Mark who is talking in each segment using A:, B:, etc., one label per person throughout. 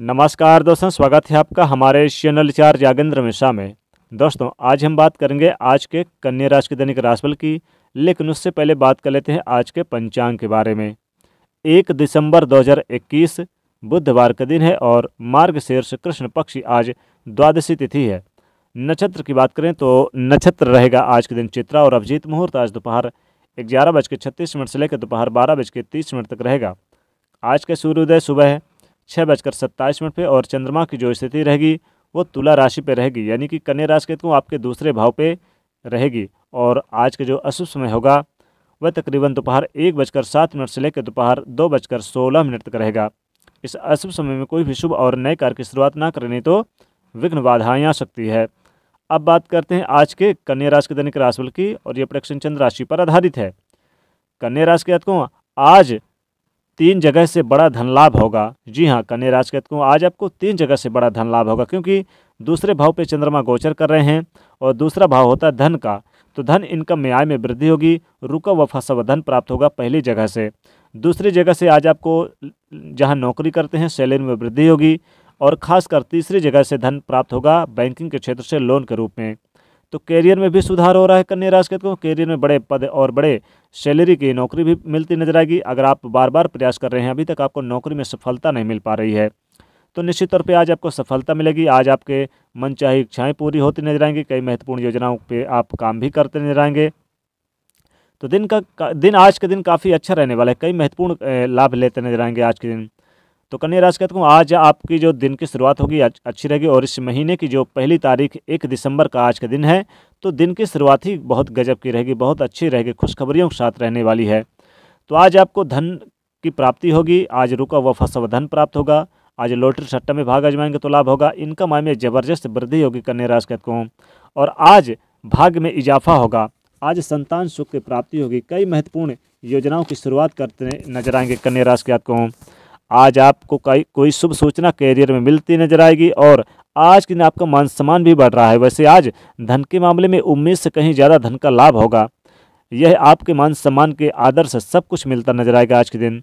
A: नमस्कार दोस्तों स्वागत है आपका हमारे चैनल चार जागेंद्र मिश्रा में दोस्तों आज हम बात करेंगे आज के कन्या राशि के दैनिक राशिफल की लेकिन उससे पहले बात कर लेते हैं आज के पंचांग के बारे में एक दिसंबर 2021 बुधवार का दिन है और मार्ग शीर्ष कृष्ण पक्षी आज द्वादशी तिथि है नक्षत्र की बात करें तो नक्षत्र रहेगा आज के दिन चित्रा और अभिजीत मुहूर्त आज दोपहर ग्यारह बज के छत्तीस मिनट से लेकर दोपहर बारह बज के तीस मिनट तक रहेगा आज का सूर्योदय सुबह है छः बजकर सत्ताईस मिनट पर और चंद्रमा की जो स्थिति रहेगी वो तुला राशि पर रहेगी यानी कि कन्या राशि के तो आपके दूसरे भाव पर रहेगी और आज का जो अशुभ समय होगा वह तकरीबन दोपहर एक बजकर सात मिनट से लेकर दोपहर दो बजकर सोलह मिनट तक रहेगा इस अशुभ समय में कोई भी शुभ और नए कार्य की शुरुआत ना करनी तो विघ्न बाधाएं आ सकती है अब बात करते हैं आज के कन्या राशि के दैनिक राशिफल की और ये प्रेक्षण चंद्र राशि पर आधारित है कन्या राशि के आज तीन जगह से बड़ा धन लाभ होगा जी हाँ कन्या राशि जातकों आज आपको तीन जगह से बड़ा धन लाभ होगा क्योंकि दूसरे भाव पे चंद्रमा गोचर कर रहे हैं और दूसरा भाव होता है धन का तो धन इनकम में आय में वृद्धि होगी रुका व फसा व धन प्राप्त होगा पहली जगह से दूसरी जगह से आज आपको जहाँ नौकरी करते हैं सैलरी में वृद्धि होगी और खासकर तीसरी जगह से धन प्राप्त होगा बैंकिंग के क्षेत्र से लोन के रूप में तो कैरियर में भी सुधार हो रहा है कन्या राशि को कैरियर में बड़े पद और बड़े सैलरी की नौकरी भी मिलती नजर आएगी अगर आप बार बार प्रयास कर रहे हैं अभी तक आपको नौकरी में सफलता नहीं मिल पा रही है तो निश्चित तौर पर आज आपको सफलता मिलेगी आज आपके मनचाही इच्छाएं पूरी होती नजर आएंगी कई महत्वपूर्ण योजनाओं पर आप काम भी करते नजर आएंगे तो दिन का दिन आज का दिन काफ़ी अच्छा रहने वाला है कई महत्वपूर्ण लाभ लेते नजर आएंगे आज के दिन तो कन्या राशि कहते तो हैं आज आपकी जो दिन की शुरुआत होगी अच्छी रहेगी और इस महीने की जो पहली तारीख एक दिसंबर का आज का दिन है तो दिन की शुरुआत ही बहुत गजब की रहेगी बहुत अच्छी रहेगी खुशखबरियों के साथ रहने वाली है तो आज आपको धन की प्राप्ति होगी आज रुका हुआ फसा धन प्राप्त होगा आज लोटरी सट्टा में भाग आजमाएंगे तो लाभ होगा इनकम आय में जबरदस्त वृद्धि होगी कन्या राशि कहते तो, हैं और आज भाग्य में इजाफा होगा आज संतान सुख की प्राप्ति होगी कई महत्वपूर्ण योजनाओं की शुरुआत करते नजर आएंगे कन्या राशि के आपको तो। आज आपको कई कोई शुभ सूचना कैरियर में मिलती नजर आएगी और आज के दिन आपका मान सम्मान भी बढ़ रहा है वैसे आज धन के मामले में उम्मीद से कहीं ज़्यादा धन का लाभ होगा यह आपके मान सम्मान के आदर से सब कुछ मिलता नजर आएगा आज के दिन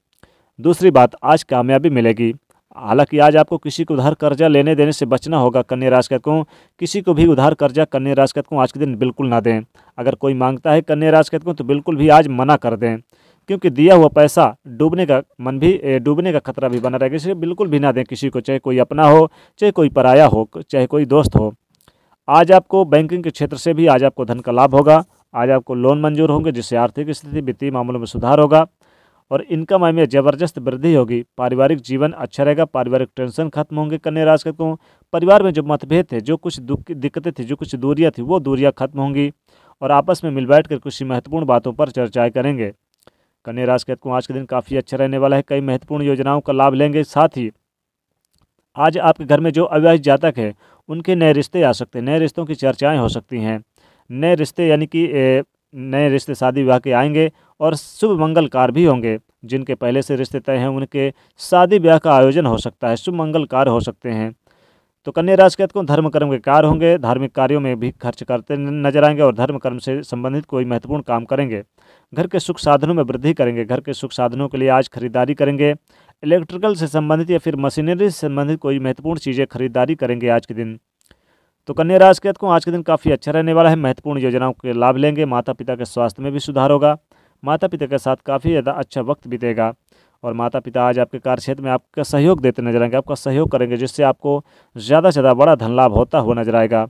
A: दूसरी बात आज कामयाबी मिलेगी हालांकि आज आपको किसी को उधार कर्जा लेने देने से बचना होगा कन्या राशि को किसी को भी उधार कर्जा कन्या राशि को आज के दिन बिल्कुल ना दें अगर कोई मांगता है कन्या राशि को तो बिल्कुल भी आज मना कर दें क्योंकि दिया हुआ पैसा डूबने का मन भी डूबने का खतरा भी बना रहेगा इसलिए बिल्कुल भी ना दें किसी को चाहे कोई अपना हो चाहे कोई पराया हो चाहे कोई दोस्त हो आज आपको बैंकिंग के क्षेत्र से भी आज आपको धन का लाभ होगा आज आपको लोन मंजूर होंगे जिससे आर्थिक स्थिति वित्तीय मामलों में सुधार होगा और इनकम आय में जबरदस्त वृद्धि होगी पारिवारिक जीवन अच्छा रहेगा पारिवारिक टेंशन खत्म होंगे कन्या राज करता हूँ परिवार में जो मतभेद थे जो कुछ दिक्कतें थी जो कुछ दूरियाँ थी वो दूरियाँ खत्म होंगी और आपस में मिल बैठ कर कुछ महत्वपूर्ण बातों पर चर्चाएँ करेंगे कन्या राशि के आज के दिन काफ़ी अच्छा रहने वाला है कई महत्वपूर्ण योजनाओं का लाभ लेंगे साथ ही आज आपके घर में जो अविवाहित जातक है उनके नए रिश्ते आ सकते हैं नए रिश्तों की चर्चाएं हो सकती हैं नए रिश्ते यानी कि नए रिश्ते शादी विवाह के आएंगे और शुभ मंगल कार भी होंगे जिनके पहले से रिश्ते तय हैं उनके शादी ब्याह का आयोजन हो सकता है शुभ मंगल कार हो सकते हैं तो कन्या राशि के को धर्म कर्म के कार्य होंगे धार्मिक कार्यों में भी खर्च करते नजर आएंगे और धर्म कर्म से संबंधित कोई महत्वपूर्ण काम करेंगे घर के सुख साधनों में वृद्धि करेंगे घर के सुख साधनों के लिए आज खरीदारी करेंगे इलेक्ट्रिकल से संबंधित या फिर मशीनरी से संबंधित कोई महत्वपूर्ण चीज़ें खरीदारी करेंगे आज के दिन तो कन्या राशि के को आज के दिन काफ़ी अच्छा रहने वाला है महत्वपूर्ण योजनाओं के लाभ लेंगे माता पिता के स्वास्थ्य में भी सुधार होगा माता पिता के साथ काफ़ी ज़्यादा अच्छा वक्त बीतेगा और माता पिता आज आपके कार्य क्षेत्र में आपका सहयोग देते नजर आएंगे आपका सहयोग करेंगे जिससे आपको ज़्यादा से ज़्यादा बड़ा धन लाभ होता हुआ नजर आएगा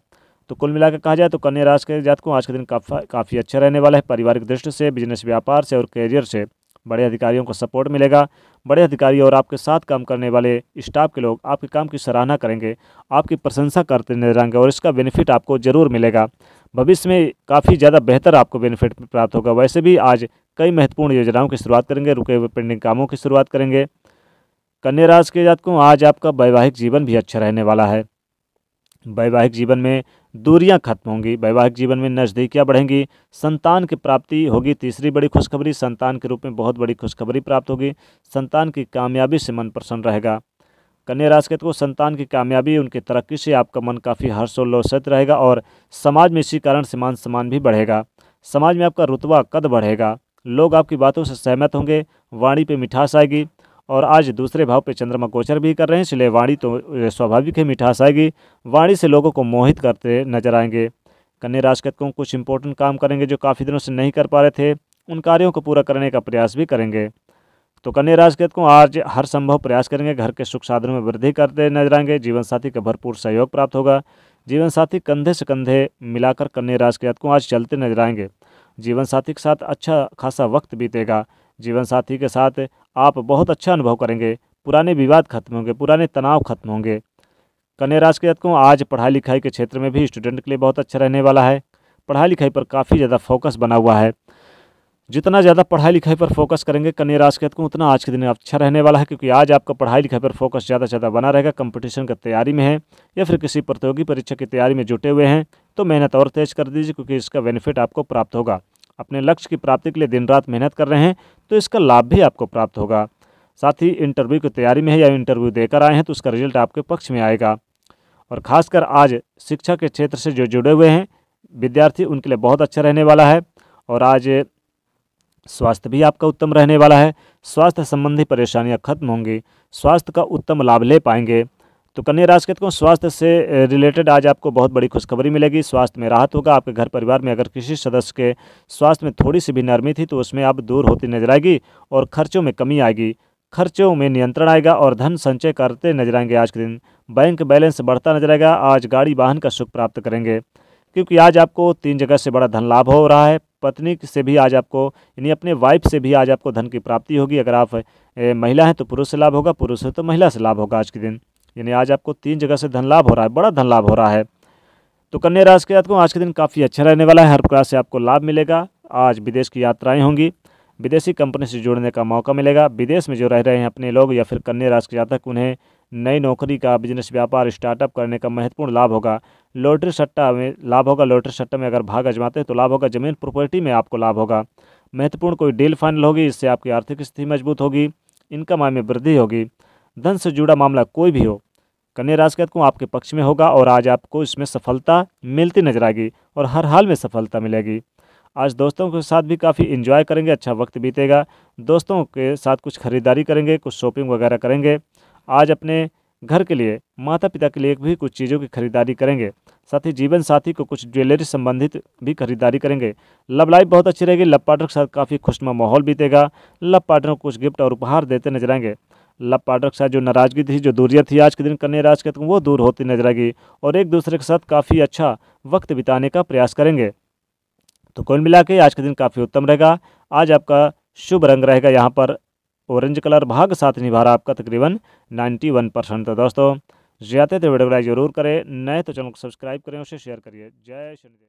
A: तो कुल मिलाकर कहा जाए तो कन्या राशि के जातकों आज के दिन काफ़ी काफ़ी अच्छा रहने वाला है पारिवारिक दृष्टि से बिजनेस व्यापार से और कैरियर से बड़े अधिकारियों को सपोर्ट मिलेगा बड़े अधिकारी और आपके साथ काम करने वाले स्टाफ के लोग आपके काम की सराहना करेंगे आपकी प्रशंसा करते नजर आएंगे और इसका बेनिफिट आपको जरूर मिलेगा भविष्य में काफ़ी ज़्यादा बेहतर आपको बेनिफिट प्राप्त होगा वैसे भी आज कई महत्वपूर्ण योजनाओं की शुरुआत करेंगे रुके हुए पेंडिंग कामों की शुरुआत करेंगे कन्या राशि के जातकों आज आपका वैवाहिक जीवन भी अच्छा रहने वाला है वैवाहिक जीवन में दूरियां खत्म होंगी वैवाहिक जीवन में नज़दीकियां बढ़ेंगी संतान की प्राप्ति होगी तीसरी बड़ी खुशखबरी संतान के रूप में बहुत बड़ी खुशखबरी प्राप्त होगी संतान की कामयाबी से मन प्रसन्न रहेगा कन्या राशि के को तो संतान की कामयाबी उनकी तरक्की से आपका मन काफ़ी हर्षोल्लोषित रहेगा और समाज में इसी कारण से मान सम्मान भी बढ़ेगा समाज में आपका रुतबा कद बढ़ेगा लोग आपकी बातों से सहमत होंगे वाणी पे मिठास आएगी और आज दूसरे भाव पे चंद्रमा गोचर भी कर रहे हैं इसलिए वाणी तो स्वाभाविक है मिठास आएगी वाणी से लोगों को मोहित करते नजर आएंगे कन्या राजकत्कों कुछ इंपॉर्टेंट काम करेंगे जो काफ़ी दिनों से नहीं कर पा रहे थे उन कार्यों को पूरा करने का प्रयास भी करेंगे तो कन्या राजकृत को आज हर संभव प्रयास करेंगे घर के सुख साधनों में वृद्धि करते नजर आएंगे जीवन साथी का भरपूर सहयोग प्राप्त होगा जीवन साथी कंधे से कंधे मिलाकर कन्या राजकृत को आज चलते नजर आएंगे जीवन साथी के साथ अच्छा खासा वक्त बीतेगा जीवन साथी के साथ आप बहुत अच्छा अनुभव करेंगे पुराने विवाद खत्म होंगे पुराने तनाव खत्म होंगे कन्या राशि के जातकों आज पढ़ाई लिखाई के क्षेत्र में भी स्टूडेंट के लिए बहुत अच्छा रहने वाला है पढ़ाई लिखाई पर काफ़ी ज़्यादा फोकस बना हुआ है जितना ज़्यादा पढ़ाई लिखाई पर फोकस करेंगे कन्या राशि के जातकों उतना आज के दिन अच्छा रहने वाला है क्योंकि आज आपका पढ़ाई लिखाई पर फोकस ज़्यादा से ज़्यादा बना रहेगा कंपटीशन की तैयारी में है या फिर किसी प्रतियोगी परीक्षा की तैयारी में जुटे हुए हैं तो मेहनत और तेज कर दीजिए क्योंकि इसका बेनिफिट आपको प्राप्त होगा अपने लक्ष्य की प्राप्ति के लिए दिन रात मेहनत कर रहे हैं तो इसका लाभ भी आपको प्राप्त होगा साथ ही इंटरव्यू की तैयारी में है या इंटरव्यू देकर आए हैं तो उसका रिजल्ट आपके पक्ष में आएगा और खासकर आज शिक्षा के क्षेत्र से जो जुड़े हुए हैं विद्यार्थी उनके लिए बहुत अच्छा रहने वाला है और आज स्वास्थ्य भी आपका उत्तम रहने वाला है स्वास्थ्य संबंधी परेशानियां खत्म होंगी स्वास्थ्य का उत्तम लाभ ले पाएंगे तो कन्या राशि के स्वास्थ्य से रिलेटेड आज आपको बहुत बड़ी खुशखबरी मिलेगी स्वास्थ्य में राहत होगा आपके घर परिवार में अगर किसी सदस्य के स्वास्थ्य में थोड़ी सी भी नरमी थी तो उसमें आप दूर होती नजर आएगी और खर्चों में कमी आएगी खर्चों में नियंत्रण आएगा और धन संचय करते नजर आएंगे आज के दिन बैंक बैलेंस बढ़ता नजर आएगा आज गाड़ी वाहन का सुख प्राप्त करेंगे क्योंकि आज आपको तीन जगह से बड़ा धन लाभ हो रहा है पत्नी से भी आज आपको यानी अपने वाइफ से भी आज आपको धन की प्राप्ति होगी अगर आप महिला हैं तो पुरुष से लाभ होगा पुरुष है तो महिला से लाभ होगा आज के दिन यानी आज आपको तीन जगह से धन लाभ हो रहा है बड़ा धन लाभ हो रहा है तो कन्या राशि के जातकों आज के दिन काफ़ी अच्छा रहने वाला है हर प्रकार से आपको लाभ मिलेगा आज विदेश की यात्राएं होंगी विदेशी कंपनी से जुड़ने का मौका मिलेगा विदेश में जो रह रहे हैं अपने लोग या फिर कन्या राशि के जातक उन्हें नई नौकरी का बिजनेस व्यापार स्टार्टअप करने का महत्वपूर्ण लाभ होगा लॉटरी सट्टा में लाभ होगा लॉटरी सट्टा में अगर भाग अजमाते हैं तो लाभ होगा जमीन प्रॉपर्टी में आपको लाभ होगा महत्वपूर्ण कोई डील फाइनल होगी इससे आपकी आर्थिक स्थिति मजबूत होगी इनकम आय में वृद्धि होगी धन से जुड़ा मामला कोई भी हो कन्या राशि को आपके पक्ष में होगा और आज आपको इसमें सफलता मिलती नजर आएगी और हर हाल में सफलता मिलेगी आज दोस्तों के साथ भी काफ़ी इन्जॉय करेंगे अच्छा वक्त बीतेगा दोस्तों के साथ कुछ खरीदारी करेंगे कुछ शॉपिंग वगैरह करेंगे आज अपने घर के लिए माता पिता के लिए भी कुछ चीज़ों की खरीदारी करेंगे साथ ही जीवन साथी को कुछ ज्वेलरी संबंधित भी खरीदारी करेंगे लव लाइफ बहुत अच्छी रहेगी लव पार्टनर के साथ काफ़ी खुशनुमा माहौल बीतेगा लव पार्टनर को कुछ गिफ्ट और उपहार देते नजर आएंगे लव पार्टनर के साथ जो नाराज़गी थी जो दूरियाँ थी आज के दिन कन्या राज के तो वो दूर होती नजर आएगी और एक दूसरे के साथ काफ़ी अच्छा वक्त बिताने का प्रयास करेंगे तो कुल मिला के आज के दिन काफ़ी उत्तम रहेगा आज आपका शुभ रंग रहेगा यहाँ पर ऑरेंज कलर भाग साथ निभा रहा आपका तकरीबन 91 परसेंट तो दोस्तों ज़्यादा तो वीडियो जरूर करें नए तो चैनल को सब्सक्राइब करें उसे शेयर करिए जय शनिदेव